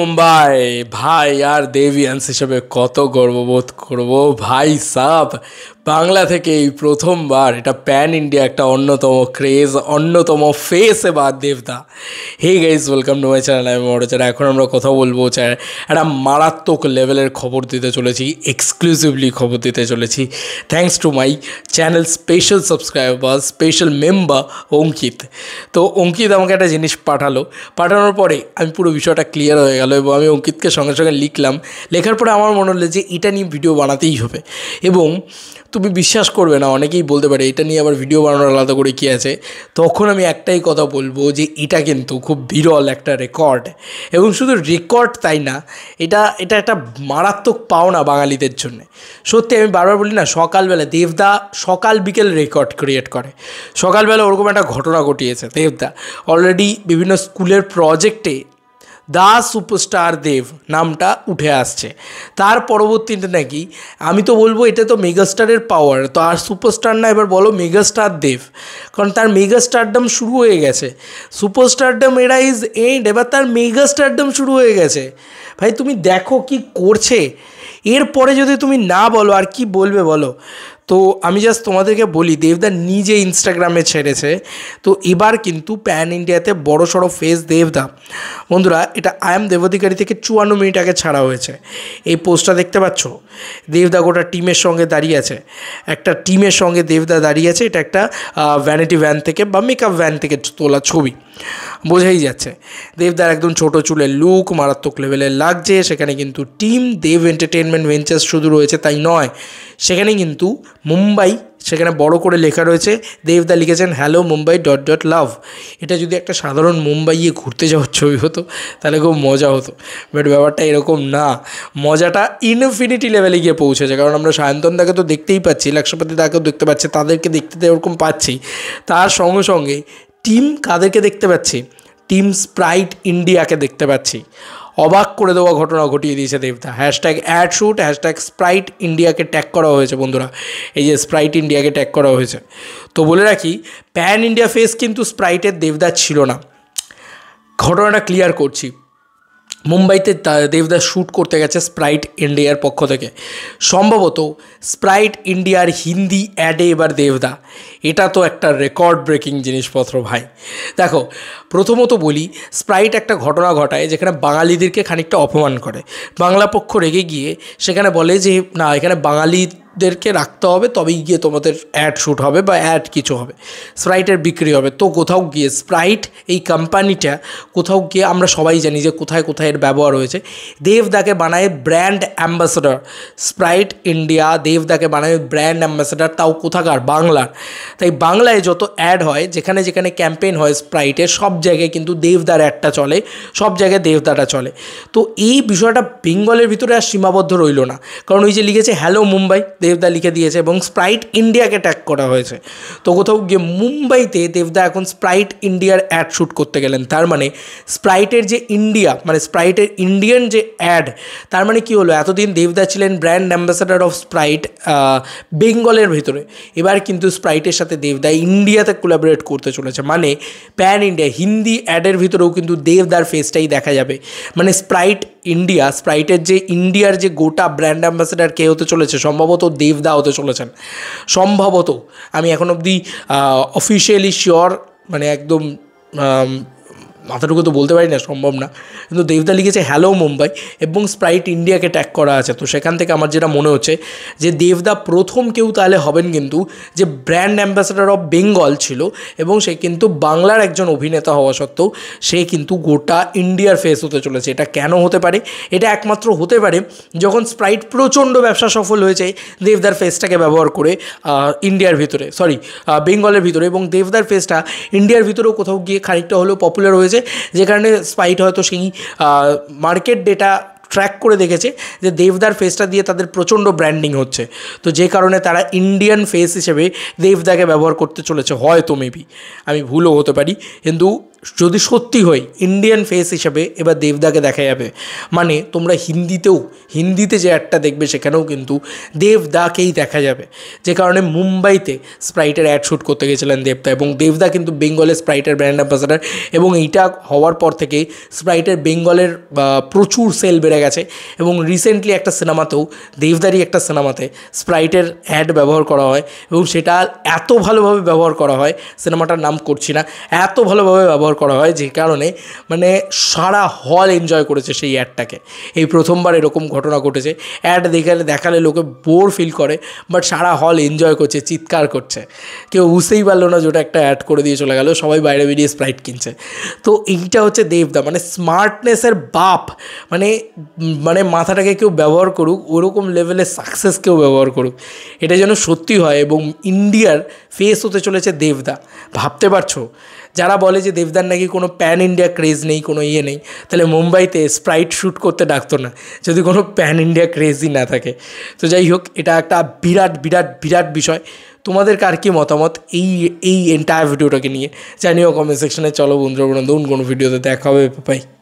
মুম্বাই ভাই আর দেবী হিসেবে কত গর্ববোধ করব ভাই সাপ বাংলা থেকে এই প্রথমবার এটা প্যান ইন্ডিয়া একটা অন্যতম ক্রেজ অন্যতম ফেস বা দেবদা hey guys welcome to my channel আমি মোটর চ্যানেল এখন আমরা কথা বলবো চ্যানেল একটা মারাত্মক লেভেলের খবর দিতে চলেছি এক্সক্লুসিভলি খবর দিতে চলেছি thanks to my channel special subscriber special member Ankit তো অঙ্কিত আমাকে একটা জিনিস পাঠালো পাঠানোর পরে আমি পুরো বিষয়টা ক্লিয়ার হয়ে গেল এবং আমি অঙ্কিতকে সঙ্গে সঙ্গে লিখলাম লেখার পরে আমার মনে হলো যে এটা নিয়ে ভিডিও বানাতেই হবে এবং তো তুমি বিশ্বাস করবে না অনেকেই বলতে পারে এটা নিয়ে আবার ভিডিও বানানোর আলাদা করে কী আছে তখন আমি একটাই কথা বলবো যে এটা কিন্তু খুব বিরল একটা রেকর্ড এবং শুধু রেকর্ড তাই না এটা এটা একটা মারাত্মক পাওনা বাঙালিদের জন্য সত্যি আমি বারবার বলি না সকালবেলা দেবদা সকাল বিকেল রেকর্ড ক্রিয়েট করে সকালবেলা ওরকম একটা ঘটনা ঘটিয়েছে দেবদা অলরেডি বিভিন্ন স্কুলের প্রজেক্টে দা সুপারস্টার দেব নামটা উঠে আসছে তার পরবর্তীতে নাকি আমি তো বলবো এটা তো মেগাস্টারের পাওয়ার তো আর সুপারস্টার না এবার বলো মেগাস্টার দেব কারণ তার মেগাস্টারডম শুরু হয়ে গেছে সুপারস্টারডম এরা ইজ এন্ড এবার তার মেগাস্টারডম শুরু হয়ে গেছে ভাই তুমি দেখো কি করছে এরপরে যদি তুমি না বলো আর কি বলবে বলো তো আমি জাস্ট তোমাদেরকে বলি দেবদা নিজে ইনস্টাগ্রামে ছেড়েছে তো এবার কিন্তু প্যান ইন্ডিয়াতে বড় সড়ো ফেস দেবদা বন্ধুরা এটা আই এম দেবাধিকারী থেকে চুয়ান্ন মিনিট আগে ছাড়া হয়েছে এই পোস্টটা দেখতে পাচ্ছ দেবদা গোটা টিমের সঙ্গে দাঁড়িয়ে আছে একটা টিমের সঙ্গে দেবদা দাঁড়িয়ে আছে এটা একটা ভ্যানিটি ভ্যান থেকে বা মেকআপ ভ্যান থেকে তোলা ছবি বোঝাই যাচ্ছে দেবদার একদম ছোট চুলে লুক মারাত্মক লেভেলে লাগছে সেখানে কিন্তু টিম দেব এন্টারটেনমেন্ট ভেঞ্চার্স শুধু রয়েছে তাই নয় সেখানে কিন্তু মুম্বাই সেখানে বড় করে লেখা রয়েছে দেবদা লিখেছেন hello Mumbai dot dot love এটা যদি একটা সাধারণ মুম্বাইয়ে ঘুরতে যাওয়ার ছবি হতো তাহলে খুব মজা হতো বাট ব্যাপারটা এরকম না মজাটা ইনফিনিটি লেভেলে গিয়ে পৌঁছেছে কারণ আমরা সায়ন্তন দাকে তো দেখতেই পাচ্ছি লাক্সপতি দাকেও দেখতে পাচ্ছি তাদেরকে দেখতে এরকম পাচ্ছি তার সঙ্গে সঙ্গে টিম কাদেরকে দেখতে পাচ্ছি টিম স্প্রাইট ইন্ডিয়াকে দেখতে পাচ্ছি অবাক করে দেওয়া ঘটনা ঘটিয়ে দিয়েছে দেবদা hashtag ad shoot hashtag Sprite ইন্ডিয়াকে ট্যাগ করা হয়েছে বন্ধুরা এই যে স্প্রাইট ইন্ডিয়াকে ট্যাগ করা হয়েছে তো বলে রাখি প্যান ইন্ডিয়া ফেস কিন্তু স্প্রাইটের দেবদা ছিল না ঘটনাটা ক্লিয়ার করছি মুম্বাইতে দেবদাস শ্যুট করতে গেছে স্প্রাইট ইন্ডিয়ার পক্ষ থেকে সম্ভবত স্প্রাইট ইন্ডিয়ার হিন্দি অ্যাডে এবার দেবদা এটা তো একটা রেকর্ড ব্রেকিং জিনিসপত্র ভাই দেখো প্রথমত বলি স্প্রাইট একটা ঘটনা ঘটায় যেখানে বাঙালিদেরকে খানিকটা অপমান করে বাংলা পক্ষ রেগে গিয়ে সেখানে বলে যে না এখানে বাঙালি দেরকে রাখতে হবে তবেই গিয়ে তোমাদের অ্যাড শ্যুট হবে বা অ্যাড কিছু হবে স্প্রাইটের বিক্রি হবে তো কোথাও গিয়ে স্প্রাইট এই কোম্পানিটা কোথাও গিয়ে আমরা সবাই জানি যে কোথায় কোথায় এর ব্যবহার হয়েছে দেবদাকে বানায় ব্র্যান্ড অ্যাম্বাসেডর স্প্রাইট ইন্ডিয়া দেবদাকে বানায় ব্র্যান্ড অ্যাম্বাসেডর তাও কোথাকার বাংলার তাই বাংলায় যত অ্যাড হয় যেখানে যেখানে ক্যাম্পেইন হয় স্প্রাইটের সব জায়গায় কিন্তু দেবদার অ্যাডটা চলে সব জায়গায় দেবদাটা চলে তো এই বিষয়টা বেঙ্গলের ভিতরে আর সীমাবদ্ধ রইল না কারণ ওই যে লিখেছে হ্যালো মুম্বাই দেবদা লিখে দিয়েছে এবং স্প্রাইট ইন্ডিয়াকে ট্যাগ করা হয়েছে তো কোথাও গিয়ে মুম্বাইতে দেবদা এখন স্প্রাইট ইন্ডিয়ার অ্যাড শ্যুট করতে গেলেন তার মানে স্প্রাইটের যে ইন্ডিয়া মানে স্প্রাইটের ইন্ডিয়ান যে অ্যাড তার মানে কি হলো এতদিন দেবদা ছিলেন ব্র্যান্ড অ্যাম্বাসাডার অফ স্প্রাইট বেঙ্গলের ভেতরে এবার কিন্তু স্প্রাইটের সাথে দেবদা ইন্ডিয়াতে কোলাবরেট করতে চলেছে মানে প্যান ইন্ডিয়া হিন্দি অ্যাডের ভিতরেও কিন্তু দেবদার ফেসটাই দেখা যাবে মানে স্প্রাইট ইন্ডিয়া স্প্রাইটের যে ইন্ডিয়ার যে গোটা ব্র্যান্ড অ্যাম্বাসেডার কে হতে চলেছে সম্ভবত দেবদা হতে চলেছেন সম্ভবত আমি এখন অবধি অফিসিয়ালি শিওর মানে একদম মাথাটুকু তো বলতে পারি না সম্ভব না কিন্তু দেবদা লিখেছে হ্যালো মুম্বাই এবং স্প্রাইট ইন্ডিয়াকে ট্যাগ করা আছে তো সেখান থেকে আমার যেটা মনে হচ্ছে যে দেবদা প্রথম কেউ তাহলে হবেন কিন্তু যে ব্র্যান্ড অ্যাম্বাসেডার অফ বেঙ্গল ছিল এবং সে কিন্তু বাংলার একজন অভিনেতা হওয়া সত্ত্বেও সে কিন্তু গোটা ইন্ডিয়ার ফেস হতে চলেছে এটা কেন হতে পারে এটা একমাত্র হতে পারে যখন স্প্রাইট প্রচণ্ড ব্যবসা সফল হয়েছে দেবদার ফেসটাকে ব্যবহার করে ইন্ডিয়ার ভিতরে সরি বেঙ্গলের ভিতরে এবং দেবদার ফেসটা ইন্ডিয়ার ভিতরেও কোথাও গিয়ে খানিকটা হলেও পপুলার হয়েছে যে কারণে স্পাইট হয়তো সেই মার্কেট ডেটা ট্র্যাক করে দেখেছে যে দেবদার ফেসটা দিয়ে তাদের প্রচণ্ড ব্র্যান্ডিং হচ্ছে তো যে কারণে তারা ইন্ডিয়ান ফেস হিসেবে দেবদাকে ব্যবহার করতে চলেছে হয়তো মেবি আমি ভুলও হতে পারি কিন্তু যদি সত্যি হয় ইন্ডিয়ান ফেস হিসাবে এবার দেবদাকে দেখা যাবে মানে তোমরা হিন্দিতেও হিন্দিতে যে অ্যাডটা দেখবে সেখানেও কিন্তু দেবদাকেই দেখা যাবে যে কারণে মুম্বাইতে স্প্রাইটের অ্যাড শ্যুট করতে গেছিলেন দেবদা এবং দেবদা কিন্তু বেঙ্গলের স্প্রাইটের ব্র্যান্ড অ্যাম্বাসাডার এবং এইটা হওয়ার পর থেকেই স্প্রাইটের বেঙ্গলের প্রচুর সেল বেড়ে গেছে এবং রিসেন্টলি একটা সিনেমাতেও দেবদারই একটা সিনেমাতে স্প্রাইটের অ্যাড ব্যবহার করা হয় এবং সেটা এত ভালোভাবে ব্যবহার করা হয় সিনেমাটার নাম করছি না এত ভালোভাবে ব্যবহার ব্যবহার করা হয় যে কারণে মানে সারা হল এনজয় করেছে সেই অ্যাডটাকে এই প্রথমবার এরকম ঘটনা ঘটেছে অ্যাড দেখালে দেখালে লোকে বোর ফিল করে বাট সারা হল এনজয় করছে চিৎকার করছে কেউ বুঝতেই পারলো না যেটা ওটা একটা অ্যাড করে দিয়ে চলে গেল সবাই বাইরে বেরিয়ে স্প্রাইট কিনছে তো এইটা হচ্ছে দেবদা মানে স্মার্টনেসের বাপ মানে মানে মাথাটাকে কেউ ব্যবহার করুক ওরকম লেভেলের সাকসেস কেউ ব্যবহার করুক এটা যেন সত্যি হয় এবং ইন্ডিয়ার ফেস হতে চলেছে দেবদা ভাবতে পারছো যারা বলে যে দেবদার নাকি কোনো প্যান ইন্ডিয়া ক্রেজ নেই কোনো ইয়ে নেই তাহলে মুম্বাইতে স্প্রাইট শ্যুট করতে ডাকতো না যদি কোনো প্যান ইন্ডিয়া ক্রেজই না থাকে তো যাই হোক এটা একটা বিরাট বিরাট বিরাট বিষয় তোমাদের কার কী মতামত এই এই এন্টায়ার ভিডিওটাকে নিয়ে জানিও কমেন্ট সেকশনে চলো বন্ধুরা বন্ধুন কোনো ভিডিওতে দেখা হবে পাই